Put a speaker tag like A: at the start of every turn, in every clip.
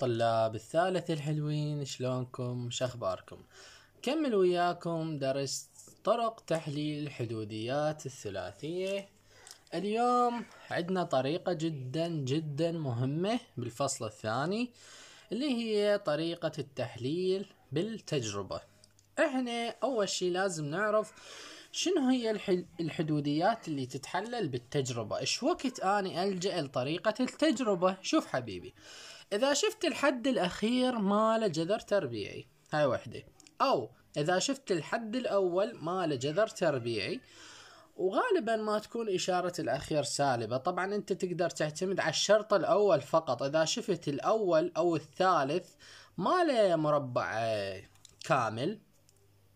A: طلاب الثالث الحلوين شلونكم شخباركم كمل وياكم درس طرق تحليل الحدوديات الثلاثية اليوم عندنا طريقة جدا جدا مهمة بالفصل الثاني اللي هي طريقة التحليل بالتجربة احنا اول شي لازم نعرف شنو هي الحدوديات اللي تتحلل بالتجربة ايش وقت اني الجأ لطريقة التجربة شوف حبيبي إذا شفت الحد الأخير مال جذر تربيعي هاي وحدة أو إذا شفت الحد الأول مال جذر تربيعي وغالبا ما تكون إشارة الأخير سالبة طبعا أنت تقدر تعتمد على الشرط الأول فقط إذا شفت الأول أو الثالث ما له مربع آه، كامل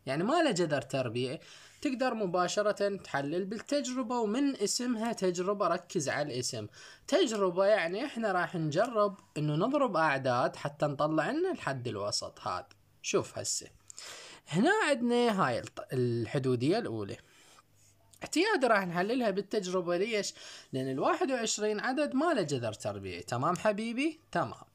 A: يعني ما له جذر تربيعي تقدر مباشرة تحلل بالتجربة ومن اسمها تجربة ركز على الاسم تجربة يعني احنا راح نجرب انه نضرب اعداد حتى نطلع لنا الحد الوسط هذا شوف هسه هنا عندنا هاي الحدودية الاولى اعتيادي راح نحللها بالتجربة ليش؟ لأن الواحد وعشرين عدد ما له جذر تربيعي تمام حبيبي؟ تمام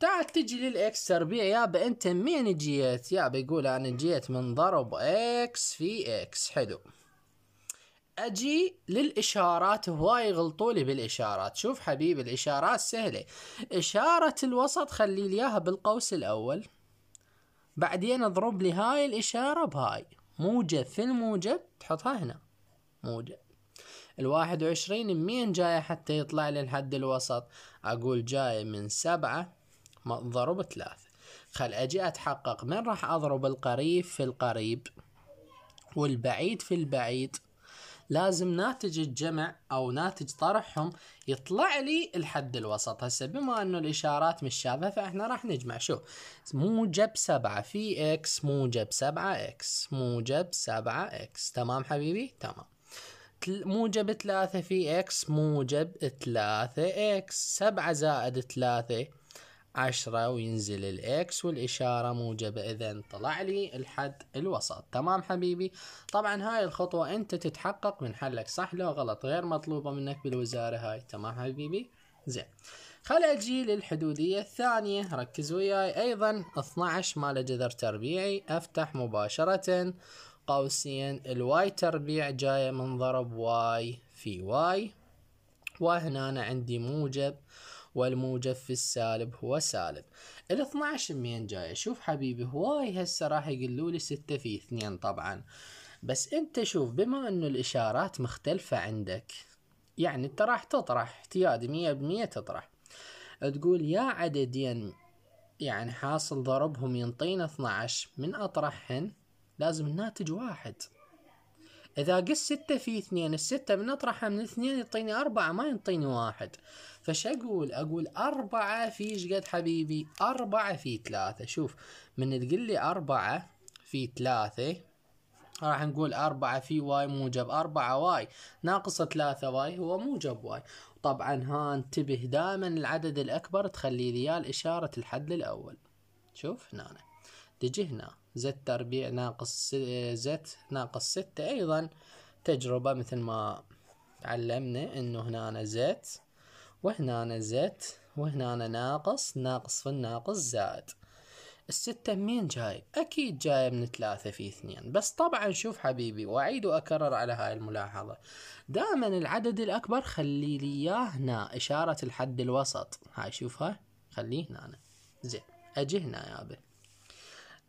A: تعال تجي للاكس تربيع يابا انت منين جيت يابا يقول انا جيت من ضرب اكس في اكس حلو اجي للاشارات هواي يغلطوا لي بالاشارات شوف حبيبي الاشارات سهله اشاره الوسط خلي لي اياها بالقوس الاول بعدين اضرب لي هاي الاشاره بهاي موجب في الموجب تحطها هنا موجب الواحد وعشرين منين جاية حتى يطلع لي الوسط أقول جاية من سبعة ضرب ثلاثة خل أجي أتحقق من راح أضرب القريب في القريب والبعيد في البعيد لازم ناتج الجمع او ناتج طرحهم يطلع لي الحد الوسط هسه بما انه الاشارات مش شابهه فاحنا راح نجمع شو موجب سبعة في اكس موجب سبعة اكس موجب سبعة اكس تمام حبيبي تمام موجب ثلاثة في اكس موجب ثلاثة اكس سبعة زائد ثلاثة عشرة وينزل الاكس والاشارة موجبة اذا طلع لي الحد الوسط تمام حبيبي طبعا هاي الخطوة انت تتحقق من حلك صح لو غلط غير مطلوبة منك بالوزارة هاي تمام حبيبي زين خل اجي للحدودية الثانية ركز وياي ايضا 12 مال جذر تربيعي افتح مباشرة قوسين الواي تربيع جاية من ضرب واي في واي وهنا أنا عندي موجب والموجب في السالب هو سالب ال 12 منين جاي شوف حبيبي هواي هسه راح يقولوا لي 6 في 2 طبعا بس انت شوف بما انه الاشارات مختلفة عندك يعني انت راح تطرح اعتيادي 100% تطرح تقول يا عددين يعني حاصل ضربهم ينطينا 12 من اطرحهن لازم الناتج واحد إذا قس ستة في اثنين الستة من أطرحها من اثنين يعطيني أربعة ما ينطيني واحد فش اقول اقول اربعة في قد حبيبي اربعة في ثلاثة شوف من تقول لي اربعة في ثلاثة راح نقول أربعة في واي موجب أربعة واي ناقص ثلاثة واي هو موجب واي طبعا ها انتبه دائما العدد الأكبر تخلي لي إشارة الحد الأول شوف هنا تجي هنا زد تربيع ناقص زد ناقص ستة أيضا تجربة مثل ما علمنا إنه هنا زد وهنا أنا زت وهنا أنا ناقص ناقص في الناقص زائد الستة منين جاي؟ أكيد جاية من ثلاثة في اثنين بس طبعا شوف حبيبي وأعيد وأكرر على هاي الملاحظة دائما العدد الأكبر خلي لي إياه هنا إشارة الحد الوسط هاي شوفها خليه هنا أنا زين أجي هنا يابا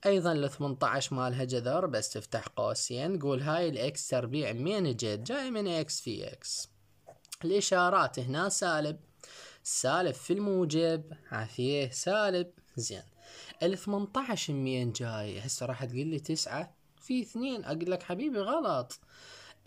A: أيضا ال 18 مالها جذر بس تفتح قوسين قول هاي الإكس تربيع منين جت؟ جاي من إكس في إكس الإشارات هنا سالب سالب في الموجب عافيه سالب زين ال 18 منين جاي هسه راح تقول لي تسعة في اثنين اقول لك حبيبي غلط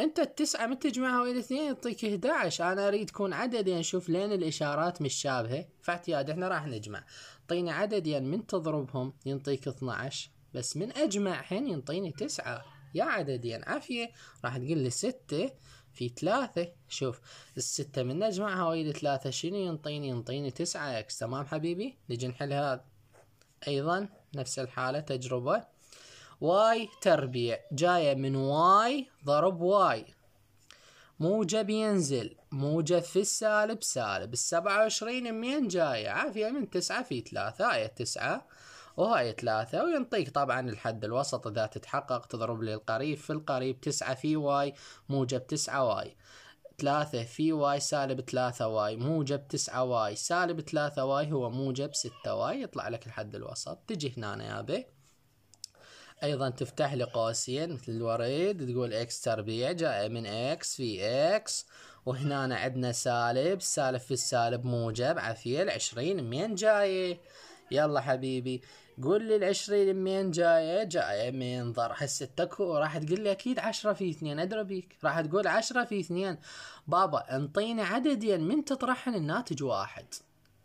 A: انت التسعة من تجمعها ويا الاثنين يعطيك 11 انا اريد عدد عددين شوف لين الاشارات شابهة فاعتياد احنا راح نجمع عدد عددين من تضربهم ينطيك 12 بس من اجمعهن ينطيني تسعة يا عددين عافية راح تقول لي ستة في ثلاثة شوف الستة من نجمعها ويلي ثلاثة شنو ينطيني ينطيني تسعة اكس تمام حبيبي نجي نحل هذا ايضا نفس الحالة تجربة واي تربيع جاية من واي ضرب واي موجب ينزل موجب في السالب سالب السبعة وعشرين منين جاية عافية من تسعة في ثلاثة هاي تسعة وهاي ثلاثة وينطيك طبعا الحد الوسط إذا تتحقق تضرب لي القريب في القريب تسعة في واي موجب تسعة واي ثلاثة في واي سالب ثلاثة واي موجب تسعة واي سالب ثلاثة واي هو موجب ستة واي يطلع لك الحد الوسط تجي هنا يا بي ايضا تفتح لي قوسين مثل الوريد تقول اكس تربيع جايه من اكس في اكس وهنا عندنا سالب سالب في السالب موجب عفيه العشرين من جايه يلا حبيبي قول لي العشرين منين جاية جاية من ضر هسه تكو راح تقول لي اكيد عشرة في اثنين ادرى بيك راح تقول عشرة في اثنين بابا انطيني عددين من تطرحن الناتج واحد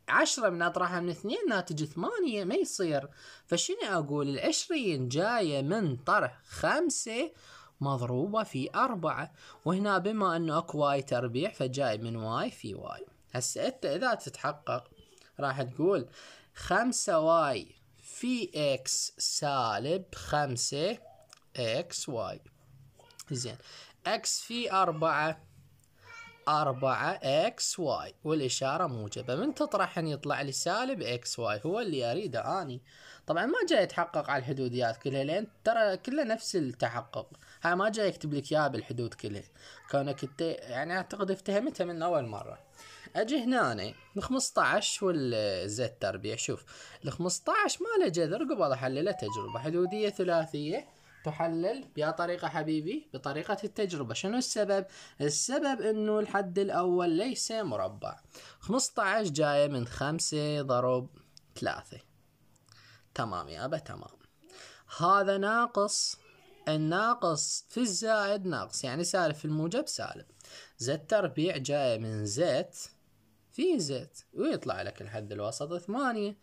A: عشرة من أطرحها من اثنين ناتج ثمانية ما يصير فشنو أقول العشرين جاية من طرح خمسة مضروبة في أربعة وهنا بما أنه أكو واي تربيع فجاي من واي في واي هسه أنت إذا تتحقق راح تقول خمسة واي في اكس سالب خمسة اكس واي زين اكس في أربعة أربعة اكس واي والإشارة موجبة من تطرح أن يطلع لي سالب اكس واي هو اللي أريده أني طبعا ما جاي يتحقق على الحدوديات كلها لأن ترى كلها نفس التحقق هاي ما جاي يكتب لك إياها بالحدود كلها كونك يعني أعتقد افتهمتها من أول مرة اجي هنا انا ال 15 والزيت تربيع شوف ال 15 ما له جذر قبل احلله تجربه حدوديه ثلاثيه تحلل بيا طريقة حبيبي بطريقة التجربة شنو السبب؟ السبب انه الحد الاول ليس مربع 15 جاية من 5 ضرب 3 تمام يا أبا تمام هذا ناقص الناقص في الزائد ناقص يعني سالب في الموجب سالب زد تربيع جاي من زيت في زيت ويطلع لك الحد الوسط ثمانية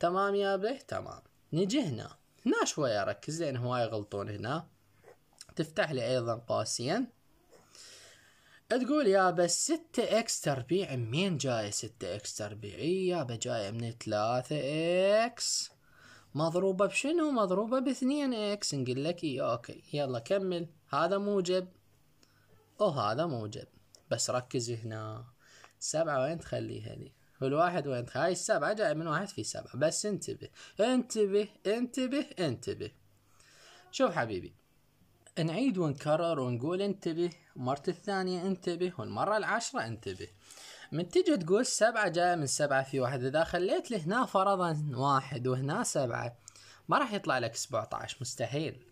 A: تمام يا بيه تمام نجي هنا هنا شوية ركز لأن هواي يغلطون هنا تفتح لي أيضا قوسين تقول يابا ستة اكس تربيع منين جاية ستة اكس تربيع يابا جاية من ثلاثة اكس مضروبة بشنو مضروبة باثنين اكس نقول لك اي اوكي يلا كمل هذا موجب وهذا موجب بس ركز هنا سبعة وين تخليها لي والواحد وين تخليها هاي السبعة جاي من واحد في سبعة بس انتبه انتبه انتبه انتبه شوف حبيبي نعيد ونكرر ونقول انتبه مرة الثانية انتبه والمرة العاشرة انتبه من تجي تقول سبعة جاية من سبعة في واحد إذا خليت لهنا فرضا واحد وهنا سبعة ما راح يطلع لك عشر مستحيل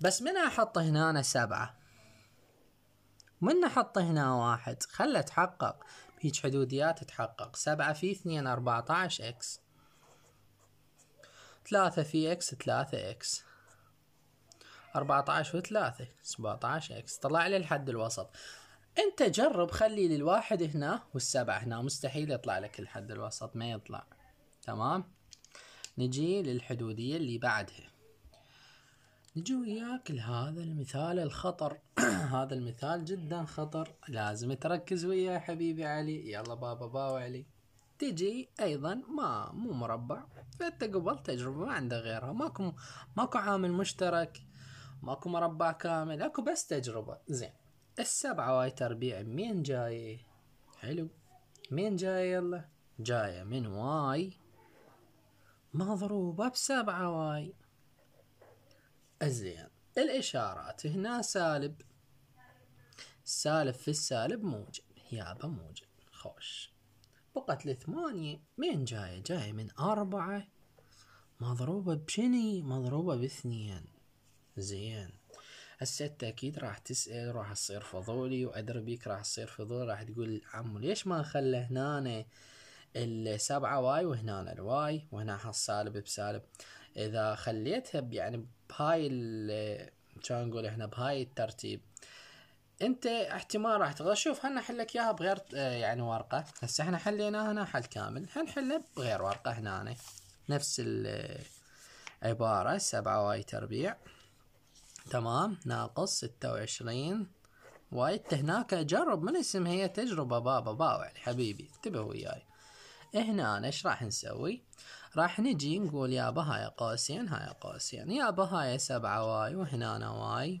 A: بس من أحط هنا سبعة من أحط هنا واحد خله تحقق هيج حدوديات تتحقق سبعة في اثنين أربعة عشر إكس ثلاثة في إكس ثلاثة إكس أربعة عشر وثلاثة سبعة عشر إكس طلع لي الحد الوسط أنت جرب خلي لي الواحد هنا والسبعة هنا مستحيل يطلع لك الحد الوسط ما يطلع تمام نجي للحدودية اللي بعدها نجي وياك لهذا المثال الخطر هذا المثال جدا خطر لازم تركز وياه حبيبي علي يلا بابا باو علي تجي ايضا ما مو مربع فانت قبل تجربه ما عنده غيرها ماكو ماكو عامل مشترك ماكو مربع كامل اكو بس تجربه زين السبعة واي تربيع مين جاية حلو مين جاية يلا جاية من واي مضروبة بسبعة واي زين الإشارات هنا سالب سالب في السالب موجب يابا موجب خوش بقت الثمانية من جاية جاية من أربعة مضروبة بشني مضروبة باثنين زين هسه انت اكيد راح تسأل راح تصير فضولي وادري بيك راح تصير فضولي راح تقول عمو ليش ما نخلى هنا السبعة واي وهنا الواي وهنا حصالب بسالب اذا خليتها يعني بهاي كان نقول احنا بهاي الترتيب انت احتمال راح تقدر شوف هنا حلك اياها بغير آه، يعني ورقه هسه احنا حليناها هنا حل كامل حنحلها بغير ورقه هنا أنا. نفس العباره سبعة واي تربيع تمام ناقص ستة وعشرين واي هناك جرب من اسم هي تجربه بابا باوع حبيبي انتبه وياي هنا ايش راح نسوي راح نجي نقول يابا هاي قوسين هاي قوسين يابا هاي سبعة واي وهنا واي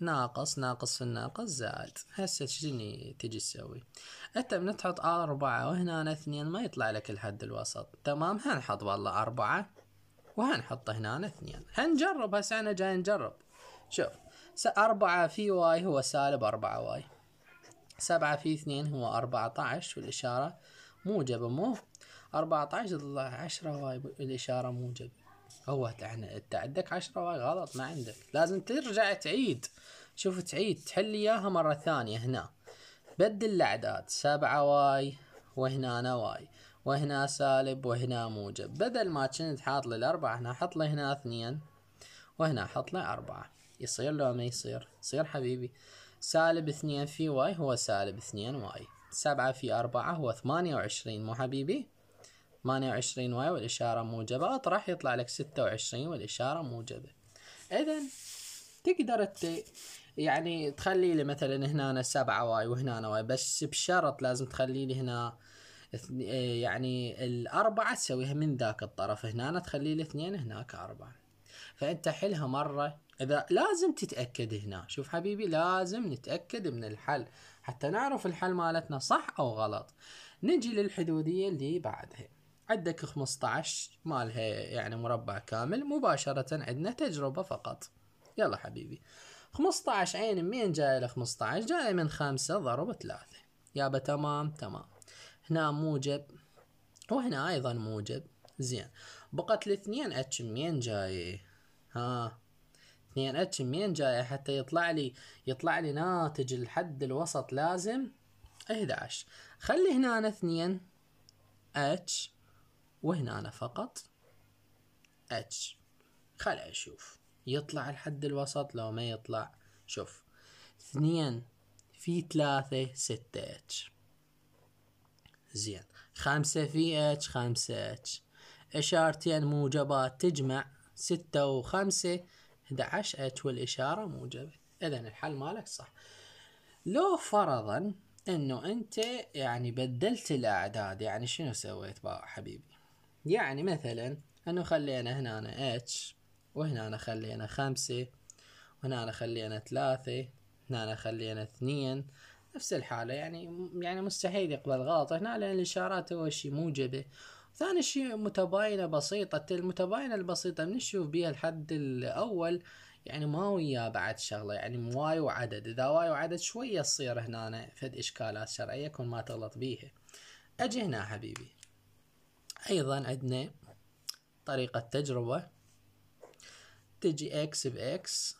A: ناقص ناقص في الناقص زائد هسه شنو تجي تسوي انت بنتحط أربعة وهنا اثنين ما يطلع لك الحد الوسط تمام هنحط والله أربعة وهنحط هنا اثنين هنجرب هسه أنا جاي نجرب شوف أربعة في واي هو سالب أربعة واي سبعة في اثنين هو أربعة عشر والإشارة موجبة مو 14 10 الإشارة موجب هو انت عندك 10 غلط ما عندك لازم ترجع تعيد شوف تعيد تحل إياها مرة ثانية هنا بدل الأعداد سبعة واي وهنا انا واي وهنا سالب وهنا موجب بدل ما كنت حاط له الأربعة هنا حط له هنا اثنين وهنا حط له أربعة يصير لو ما يصير يصير حبيبي سالب اثنين في واي هو سالب اثنين واي سبعة في أربعة هو ثمانية وعشرين مو حبيبي 28 واي والإشارة موجبة أطرح أه، يطلع لك 26 والإشارة موجبة إذا تقدر الت... يعني تخلي لي مثلا هنا 7 واي وهنا واي بس بشرط لازم تخلي لي هنا إيه، يعني الأربعة تسويها من ذاك الطرف هنا تخلي لي اثنين هناك أربعة فأنت حلها مرة إذا لازم تتأكد هنا شوف حبيبي لازم نتأكد من الحل حتى نعرف الحل مالتنا صح أو غلط نجي للحدودية اللي بعدها عندك 15 مالها يعني مربع كامل مباشرة عندنا تجربة فقط يلا حبيبي 15 عين منين جاية 15 جاية من 5 ضرب 3 يابا تمام تمام هنا موجب وهنا أيضا موجب زين بقت الاثنين اتش منين جاي ها اثنين اتش منين جاي حتى يطلع لي يطلع لي ناتج الحد الوسط لازم 11 خلي هنا اثنين اتش وهنا أنا فقط اتش خل أشوف يطلع الحد الوسط لو ما يطلع شوف اثنين في ثلاثة ستة اتش زين خمسة في اتش خمسة اتش إشارتين موجبات تجمع ستة وخمسة 11 اتش والإشارة موجبة إذا الحل مالك صح لو فرضا انه انت يعني بدلت الاعداد يعني شنو سويت بقى حبيبي يعني مثلا انه خلينا هنا أنا اتش وهنا أنا خلينا خمسة وهنا أنا خلينا ثلاثة هنا أنا خلينا اثنين نفس الحالة يعني يعني مستحيل يقبل غلط هنا لأن الإشارات أول شي موجبة ثاني شيء متباينة بسيطة المتباينة البسيطة بنشوف بيها الحد الأول يعني ما وياه بعد شغلة يعني واي وعدد إذا واي وعدد شوية تصير هنا فد إشكالات شرعية كون ما تغلط بيها أجي هنا حبيبي أيضا عندنا طريقة تجربة تجي اكس باكس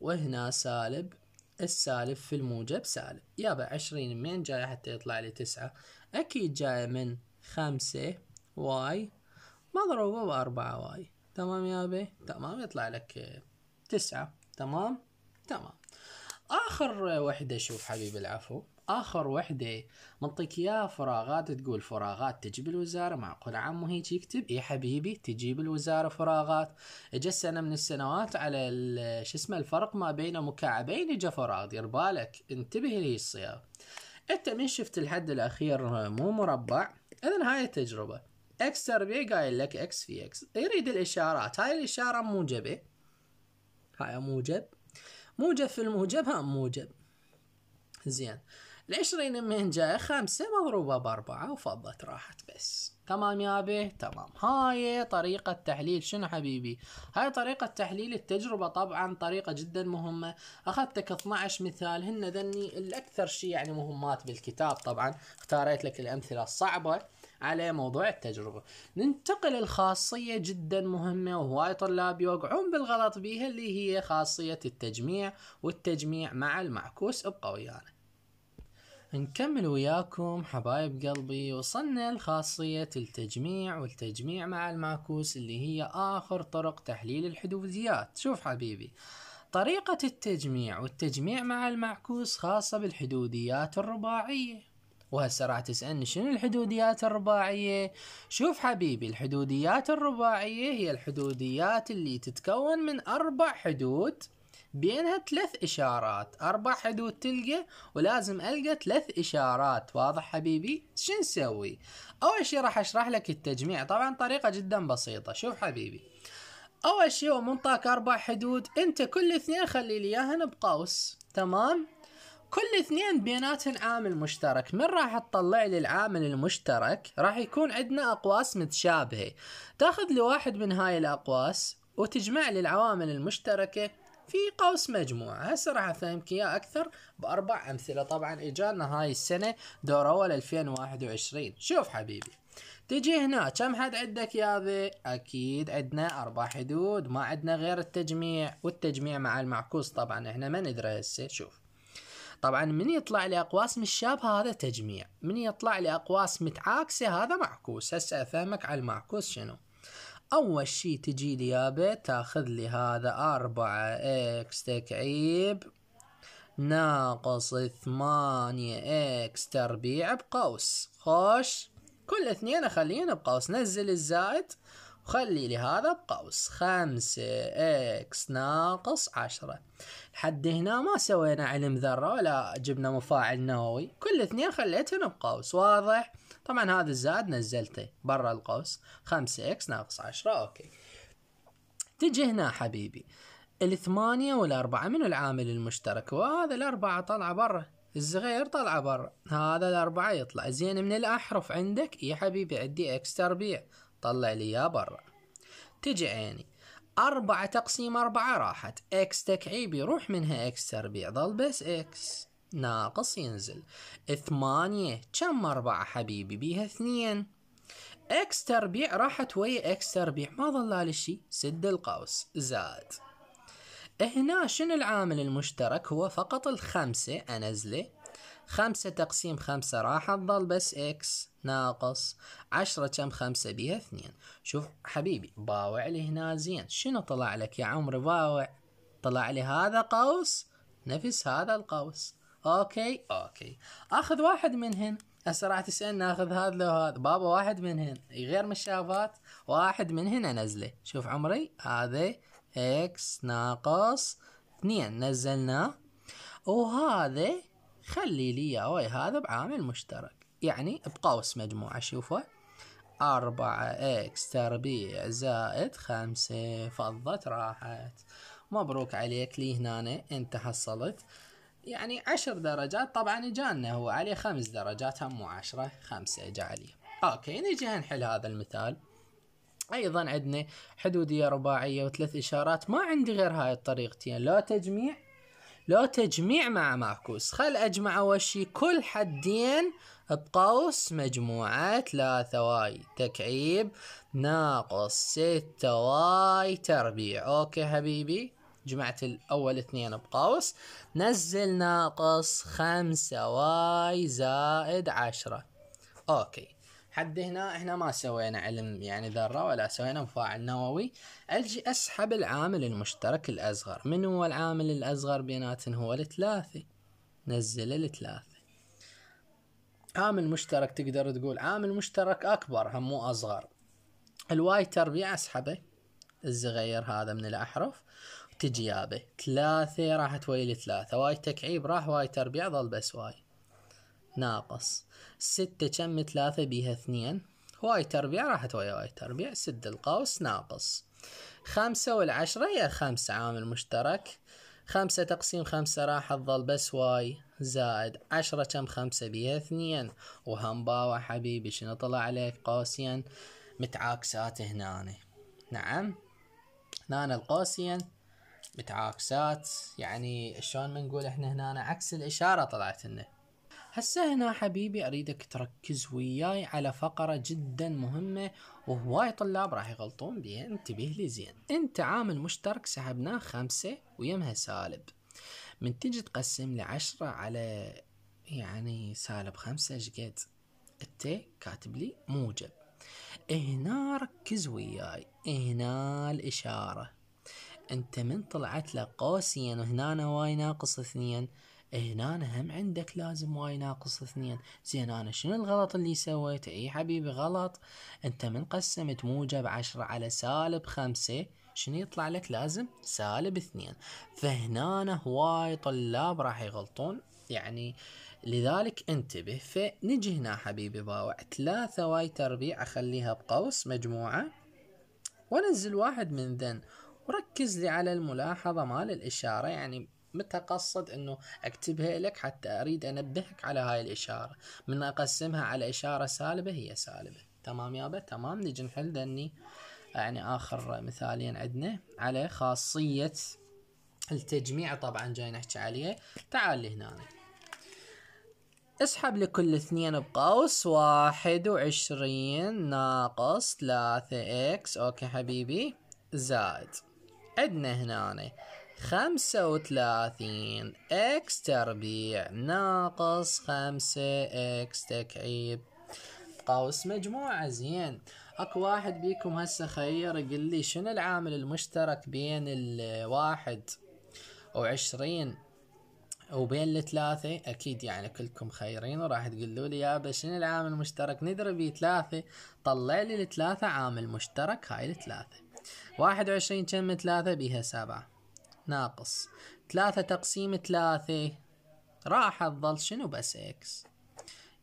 A: وهنا سالب السالب في الموجب سالب يابا عشرين منين جاية حتى يطلع لي تسعة أكيد جاية من خمسة واي مضروبة بأربعة واي تمام يابا تمام يطلع لك تسعة تمام تمام اخر وحده شوف حبيبي العفو اخر وحده منطق يا فراغات تقول فراغات تجيب الوزاره معقول عمو هيك يكتب يا إيه حبيبي تجيب الوزاره فراغات اجى سنه من السنوات على شو اسمه الفرق ما بين مكعبين اجى فراغ دير بالك انتبه لي الصياغ انت من شفت الحد الاخير مو مربع اذا هاي التجربه اكس تربيع قايل لك اكس في اكس يريد الاشارات هاي الاشاره موجبه هاي موجب موجب في الموجب ها موجب زين العشرين من جاء خمسة مضروبة بأربعة وفضت راحت بس تمام يا به تمام هاي طريقة تحليل شنو حبيبي هاي طريقة تحليل التجربة طبعا طريقة جدا مهمة أخذتك 12 مثال هن ذني الأكثر شيء يعني مهمات بالكتاب طبعا اختاريت لك الأمثلة الصعبة على موضوع التجربة ننتقل لخاصية جدا مهمة وهواي طلاب يوقعون بالغلط بيها اللي هي خاصية التجميع والتجميع مع المعكوس ابقى ويانا نكمل وياكم حبايب قلبي وصلنا لخاصية التجميع والتجميع مع المعكوس اللي هي آخر طرق تحليل الحدوديات شوف حبيبي طريقة التجميع والتجميع مع المعكوس خاصة بالحدوديات الرباعية وهسه راح تسألني شنو الحدوديات الرباعية شوف حبيبي الحدوديات الرباعية هي الحدوديات اللي تتكون من أربع حدود بينها ثلاث إشارات أربع حدود تلقى ولازم ألقى ثلاث إشارات واضح حبيبي شو نسوي أول شي راح أشرح لك التجميع طبعا طريقة جدا بسيطة شوف حبيبي أول شي ومنطاك أربع حدود أنت كل اثنين خلي لي إياهن بقوس تمام كل اثنين بيناتهم عامل مشترك من راح تطلع لي العامل المشترك راح يكون عندنا اقواس متشابهه تاخذ لي واحد من هاي الاقواس وتجمع لي العوامل المشتركه في قوس مجموعة هسه راح افهمك اياه اكثر باربع امثلة طبعا اجانا هاي السنة دور اول 2021 شوف حبيبي تجي هنا كم حد عندك يابي اكيد عندنا اربع حدود ما عندنا غير التجميع والتجميع مع المعكوس طبعا احنا ما ندري هسه شوف طبعا من يطلع لي أقواس متشابهة هذا تجميع من يطلع لي أقواس متعاكسة هذا معكوس هسه أفهمك على المعكوس شنو أول شي تجي لي يا بيت تاخذ لي هذا أربعة إكس تكعيب ناقص ثمانية إكس تربيع بقوس خوش كل اثنين أخليهم بقوس نزل الزائد خلي لي هذا بقوس خمسة إكس ناقص عشرة لحد هنا ما سوينا علم ذرة ولا جبنا مفاعل نووي كل اثنين خليتهم بقوس واضح طبعا هذا الزاد نزلته برا القوس خمسة إكس ناقص عشرة أوكي تجي هنا حبيبي الثمانية والأربعة منو العامل المشترك وهذا الأربعة طلع برا الصغير طلع برا هذا الأربعة يطلع زين من الأحرف عندك يا حبيبي عندي إكس تربيع طلع لي اياه برا تجي عيني أربعة تقسيم أربعة راحت إكس تكعيب يروح منها إكس تربيع ضل بس إكس ناقص ينزل ثمانية كم أربعة حبيبي بيها اثنين إكس تربيع راحت ويا إكس تربيع ما ظل لشي سد القوس زاد هنا شنو العامل المشترك هو فقط الخمسة أنزله خمسة تقسيم خمسة راحت ضل بس إكس ناقص عشرة كم خمسة بيها اثنين شوف حبيبي باوع لي هنا زين شنو طلع لك يا عمري باوع طلع لي هذا قوس نفس هذا القوس اوكي اوكي اخذ واحد منهن هسه راح تسالنا اخذ هذا لو هذا بابا واحد منهن غير مشافات واحد منهن انزله شوف عمري هذا اكس ناقص اثنين نزلناه وهذا خلي لي اياه هذا بعامل مشترك يعني بقوس مجموعة شوفوا أربعة إكس تربيع زائد خمسة فضت راحت مبروك عليك لي هنا أنت حصلت يعني عشر درجات طبعا جانا هو عليه خمس درجات هم مو عشرة خمسة جا عليه أوكي نجي نحل هذا المثال أيضا عندنا حدودية رباعية وثلاث إشارات ما عندي غير هاي الطريقتين لا تجميع لو تجميع مع معكوس خل أجمع أول شي كل حدين بقوس مجموعة ثلاثة واي تكعيب ناقص ستة واي تربيع أوكي حبيبي جمعت الأول اثنين بقوس نزل ناقص خمسة واي زائد عشرة أوكي حد هنا احنا ما سوينا علم يعني ذرة ولا سوينا مفاعل نووي اجي اسحب العامل المشترك الاصغر من هو العامل الاصغر بينات هو الثلاثي نزل الثلاثي عامل مشترك تقدر تقول عامل مشترك اكبر هم مو اصغر الواي تربيع اسحبه الزغير هذا من الاحرف تجي ثلاثة راحت ويا ثلاثة واي تكعيب راح واي تربيع ظل بس واي ناقص ستة كم ثلاثة بيها اثنين واي تربيع راحت ويا واي تربيع سد القوس ناقص خمسة والعشرة هي خمسة عامل مشترك خمسة تقسيم خمسة راح تظل بس واي زائد عشرة كم خمسة بيها اثنين وهم باوة حبيبي شنو طلع عليك قوسين متعاكسات هنا نعم هنا القوسين متعاكسات يعني شلون بنقول احنا هنا عكس الاشارة طلعت لنا هسه هنا حبيبي اريدك تركز وياي على فقرة جدا مهمة وهواي طلاب راح يغلطون بيها انتبه لي زين انت عامل مشترك سحبناه خمسة ويمها سالب من تجي تقسم لعشرة على يعني سالب خمسة شقد انت كاتب لي موجب هنا ركز وياي هنا الإشارة انت من طلعت له قوسين وهنا واي ناقص اثنين هنا إيه، هم عندك لازم واي ناقص اثنين زين انا شنو الغلط اللي سويته اي حبيبي غلط انت من قسمت موجب عشرة على سالب خمسة شنو يطلع لك لازم سالب اثنين فهنا هواي طلاب راح يغلطون يعني لذلك انتبه فنجي هنا حبيبي باوع ثلاثة واي تربيع اخليها بقوس مجموعة وانزل واحد من ذن وركز لي على الملاحظة مال الإشارة يعني متى قصد انه اكتبها لك حتى اريد انبهك على هاي الاشاره من اقسمها على اشاره سالبه هي سالبه تمام يابا تمام نجي نحل دني يعني اخر مثالين عندنا على خاصيه التجميع طبعا جاي نحكي عليه تعال لهنا اسحب لكل اثنين بقوس واحد وعشرين ناقص ثلاثة اكس اوكي حبيبي زائد عندنا هنا خمسة وثلاثين إكس تربيع ناقص خمسة إكس تكعيب قوس مجموعة زين اكو واحد بيكم هسه خير يقول لي شنو العامل المشترك بين الواحد وعشرين وبين الثلاثة أكيد يعني كلكم خيرين وراح تقولوا لي يابا شنو العامل المشترك ندري بيه ثلاثة طلع لي الثلاثة عامل مشترك هاي الثلاثة واحد وعشرين كم ثلاثة بيها سبعة ناقص ثلاثة تقسيم ثلاثة راح تظل شنو بس إكس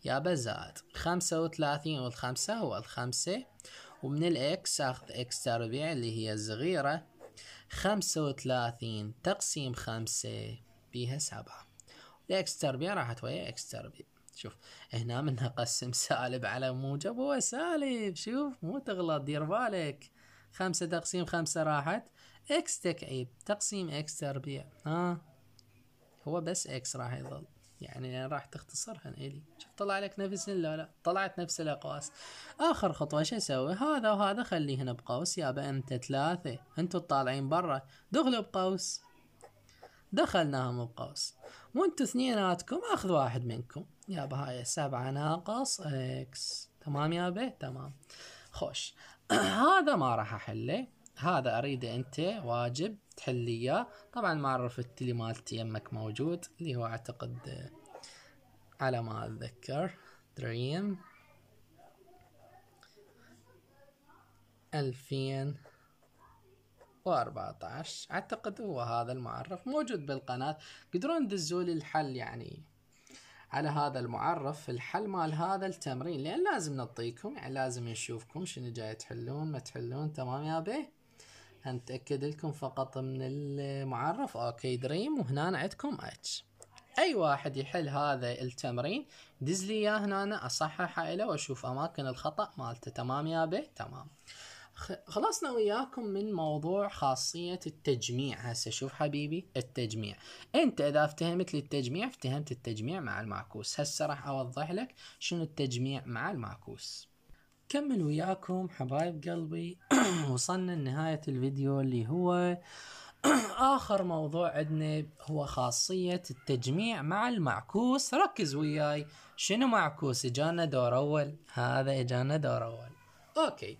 A: يابا زائد خمسة وثلاثين والخمسة هو الخمسة ومن الإكس أخذ إكس تربيع اللي هي الصغيرة خمسة وثلاثين تقسيم خمسة بيها سبعة الإكس تربيع راحت ويا إكس تربيع شوف هنا من أقسم سالب على موجب هو سالب شوف مو تغلط دير بالك خمسة تقسيم خمسة راحت اكس تكعيب تقسيم اكس تربيع ها هو بس اكس راح يظل يعني راح تختصرها الي شوف طلع لك نفس لا لا طلعت نفس الاقواس اخر خطوه شو اسوي هذا وهذا خليه هنا بقوس يابا انت ثلاثه انتم طالعين برا دخلوا بقوس دخلناهم بقوس وانتم اثنيناتكم اخذ واحد منكم يابا هاي سبعة ناقص اكس تمام يابا تمام خوش هذا ما راح احله هذا اريده انت واجب تحل اياه طبعا معرفة لي مالتي يمك موجود اللي هو اعتقد آه، على ما اتذكر دريم ألفين وأربعة عشر أعتقد هو هذا المعرف موجود بالقناة تقدرون دزول الحل يعني على هذا المعرف الحل مال هذا التمرين لأن لازم نعطيكم يعني لازم نشوفكم شنو جاي تحلون ما تحلون تمام يا بيه هنتأكد لكم فقط من المعرف اوكي دريم وهنا عندكم اتش اي واحد يحل هذا التمرين دز لي اياه هنا اصححه له واشوف اماكن الخطا مالته تمام بي تمام خلصنا وياكم من موضوع خاصية التجميع هسه شوف حبيبي التجميع انت اذا افتهمت لي التجميع افتهمت التجميع مع المعكوس هسه راح اوضح لك شنو التجميع مع المعكوس كمل وياكم حبايب قلبي وصلنا لنهاية الفيديو اللي هو آخر موضوع عندنا هو خاصية التجميع مع المعكوس ركز وياي شنو معكوس إجانا دور أول هذا إجانا دور أول أوكي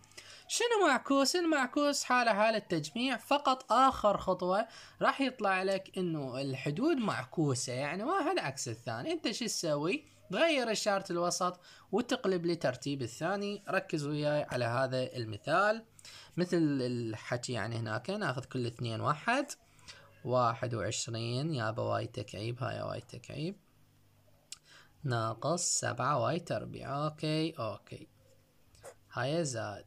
A: شنو معكوس المعكوس حالة حال التجميع فقط آخر خطوة راح يطلع لك إنه الحدود معكوسة يعني واحد عكس الثاني أنت شو تسوي؟ غير إشارة الوسط وتقلب لترتيب الثاني ركز وياي على هذا المثال مثل الحكي يعني هناك ناخذ كل اثنين واحد واحد وعشرين يابا واي تكعيب هاي واي تكعيب ناقص سبعة واي تربيع اوكي اوكي هاي زائد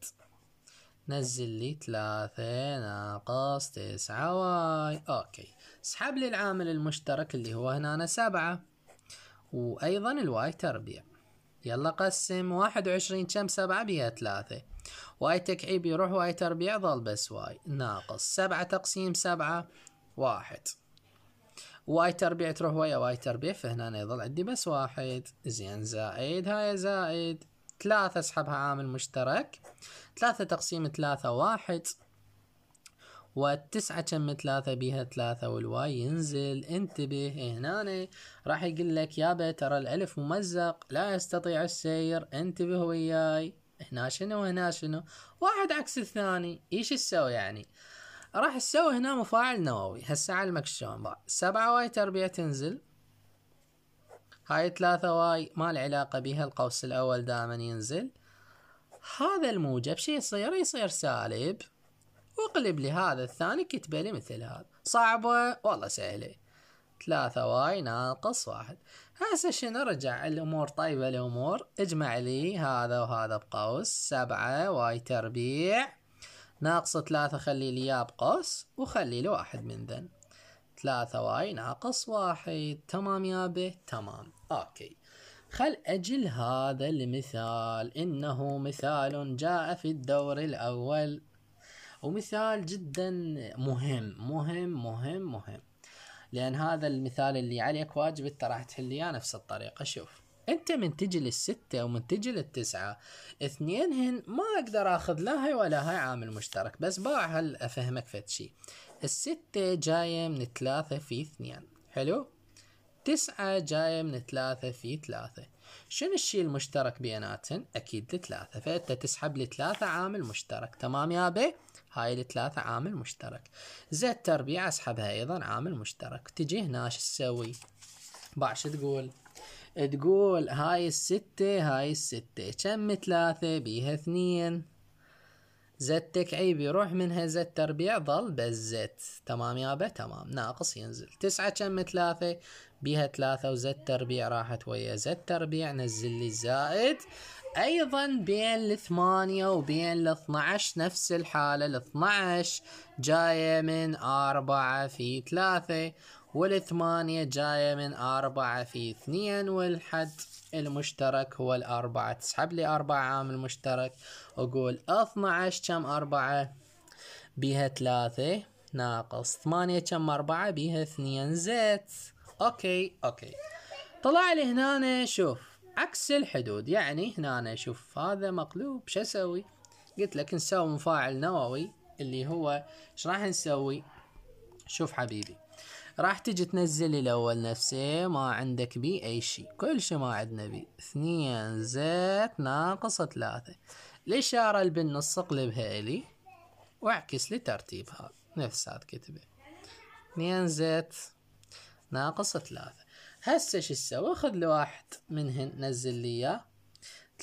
A: نزل لي ثلاثة ناقص تسعة واي اوكي اسحب لي العامل المشترك اللي هو هنا سبعة وأيضا الواي تربيع يلا قسم واحد وعشرين كم سبعة بيها ثلاثة واي تكعيب يروح واي تربيع ظل بس واي ناقص سبعة تقسيم سبعة واحد واي تربيع تروح ويا واي تربيع فهنا يظل عندي بس واحد زين زائد هاي زائد ثلاثة اسحبها عامل مشترك ثلاثة تقسيم ثلاثة واحد والتسعة كم ثلاثة بيها ثلاثة والواي ينزل انتبه هنا راح يقول لك يابا ترى الألف ممزق لا يستطيع السير انتبه وياي هنا شنو هنا شنو واحد عكس الثاني ايش تسوي يعني راح تسوي هنا مفاعل نووي هسه اعلمك شلون بقى سبعة واي تربيع تنزل هاي ثلاثة واي ما العلاقة بها القوس الأول دائما ينزل هذا الموجب شي يصير يصير سالب واقلب لي هذا الثاني كتبه لي مثل هذا صعبة والله سهلة ثلاثة واي ناقص واحد هسه شنو رجع الأمور طيبة الأمور اجمع لي هذا وهذا بقوس سبعة واي تربيع ناقص ثلاثة خلي لي إياه بقوس وخلي لي واحد من ذن ثلاثة واي ناقص واحد تمام به تمام أوكي خل أجل هذا المثال إنه مثال جاء في الدور الأول ومثال جدا مهم مهم مهم مهم لأن هذا المثال اللي عليك واجب أنت راح تحليه نفس الطريقة شوف أنت من تجي للستة ومن تجي للتسعة اثنينهن ما أقدر أخذ لا هاي ولا هاي عامل مشترك بس باع هل أفهمك فد شي الستة جاية من ثلاثة في اثنين حلو تسعة جاية من ثلاثة في ثلاثة شنو الشيء المشترك بيناتهن أكيد لثلاثة فأنت تسحب لثلاثة عامل مشترك تمام يا بي هاي الثلاثة عامل مشترك زد تربيع أسحبها أيضا عامل مشترك تجي هنا شو تسوي باش تقول تقول هاي الستة هاي الستة كم ثلاثة بيها اثنين زت تكعيب يروح منها زت تربيع ضل بس زد تمام يابا تمام ناقص ينزل تسعة كم ثلاثة بيها ثلاثة وزت تربيع راحت ويا زت تربيع نزل لي زائد ايضا بين الثمانية وبين ال عشر نفس الحالة ال 12 جاية من اربعة في ثلاثة 8 جاية من أربعة في اثنين والحد المشترك هو الأربعة تسحب لي أربعة عامل مشترك أقول 12 كم أربعة بها ثلاثة ناقص ثمانية كم أربعة بها اثنين زيت أوكي أوكي طلع لي هنا شوف عكس الحدود يعني هنا أنا أشوف هذا مقلوب شو أسوي قلت لك نسوي مفاعل نووي اللي هو ايش راح نسوي شوف حبيبي راح تجي تنزلي الاول نفسه ما عندك بي اي شيء كل شيء ما عندنا بي اثنين زائد ناقص ثلاثة الاشارة اللي بالنص اقلبها الي واعكس لي ترتيبها نفس كتبه اثنين زائد ناقص ثلاثة هسه شو تسوي خذ لي واحد منهن نزل لي اياه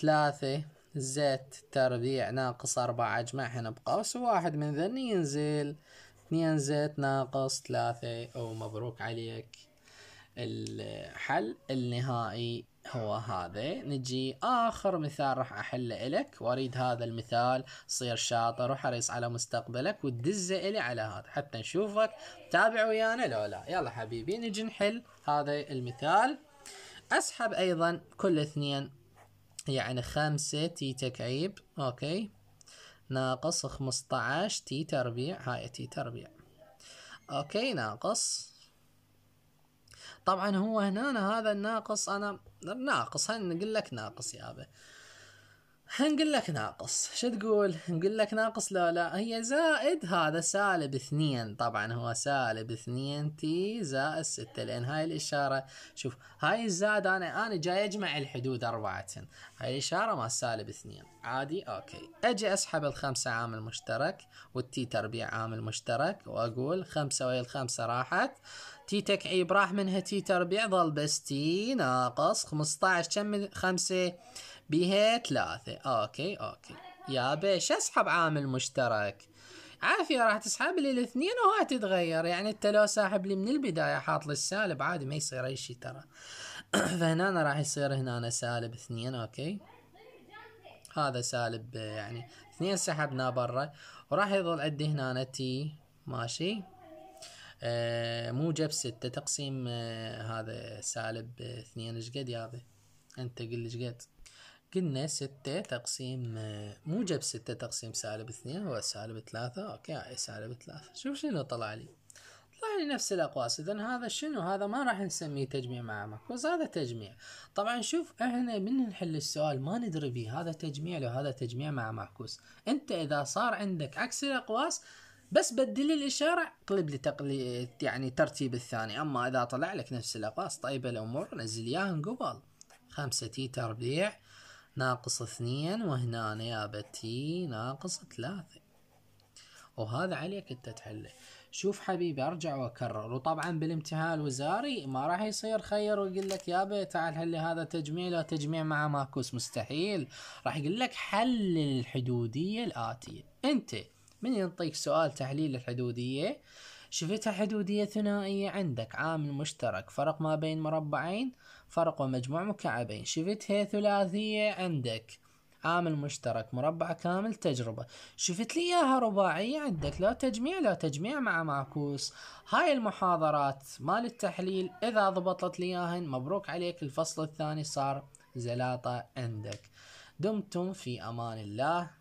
A: ثلاثة زيت تربيع ناقص أربعة أجمعهن بقوس وواحد من ذن ينزل اثنين زيت ناقص ثلاثة ومبروك عليك الحل النهائي هو هذا نجي آخر مثال راح أحله لك وأريد هذا المثال صير شاطر وحريص على مستقبلك وتدزه إلي على هذا حتى نشوفك تابع ويانا لو لا يلا حبيبي نجي نحل هذا المثال أسحب أيضا كل اثنين يعني خمسة تي تكعيب أوكي ناقص 15 تي تربيع هاي تي تربيع أوكي ناقص طبعا هو هنا أنا هذا الناقص أنا ناقص نقول لك ناقص يا أبي هنقول لك ناقص شو تقول نقول لك ناقص لا لا هي زائد هذا سالب اثنين طبعا هو سالب اثنين تي زائد ستة لان هاي الاشارة شوف هاي الزاد انا انا جاي اجمع الحدود اربعة هاي الاشارة ما سالب اثنين عادي اوكي اجي اسحب الخمسة عامل مشترك والتي تربيع عامل مشترك واقول خمسة ويا الخمسة راحت تيتك عيب راح منها تي تربيع ظل بس تي ناقص 15 كم 5 بها 3 اوكي اوكي يا بيش اسحب عامل مشترك عافية راح تسحب لي الاثنين وهو تتغير يعني انت لو ساحب لي من البداية حاط لي السالب عادي ما يصير اي شيء ترى فهنا راح يصير هنا أنا سالب اثنين اوكي هذا سالب يعني اثنين سحبنا برا وراح يظل عندي هنا تي ماشي آه، موجب ستة تقسيم آه، هذا سالب آه، اثنين ايش قد يابا انت قل ايش قد قلنا ستة تقسيم موجب ستة تقسيم سالب اثنين هو سالب ثلاثة اوكي سالب ثلاثة شوف شنو طلع لي طلع لي نفس الاقواس اذا هذا شنو هذا ما راح نسميه تجميع مع معكوس هذا تجميع طبعا شوف احنا من نحل السؤال ما ندري به هذا تجميع لو هذا تجميع مع معكوس انت اذا صار عندك عكس الاقواس بس بدل الاشاره قلب لي تقليد يعني ترتيب الثاني اما اذا طلع لك نفس الاقاص طيبه الامور نزل اياهم قبل خمسة تي تربيع ناقص اثنين وهنا نيابة تي ناقص ثلاثة وهذا عليك انت تحله شوف حبيبي ارجع واكرر وطبعا بالامتحان الوزاري ما راح يصير خير ويقول لك يا بي تعال هل هذا تجميع لا تجميع مع ماكوس مستحيل راح يقول لك حل الحدوديه الاتيه انت من ينطيك سؤال تحليل الحدودية شفتها حدودية ثنائية عندك عامل مشترك فرق ما بين مربعين فرق ومجموع مكعبين شفتها ثلاثية عندك عامل مشترك مربع كامل تجربة شفت لي إياها رباعية عندك لا تجميع لا تجميع مع معكوس هاي المحاضرات مال التحليل إذا ضبطت لي إياهن مبروك عليك الفصل الثاني صار زلاطة عندك دمتم في أمان الله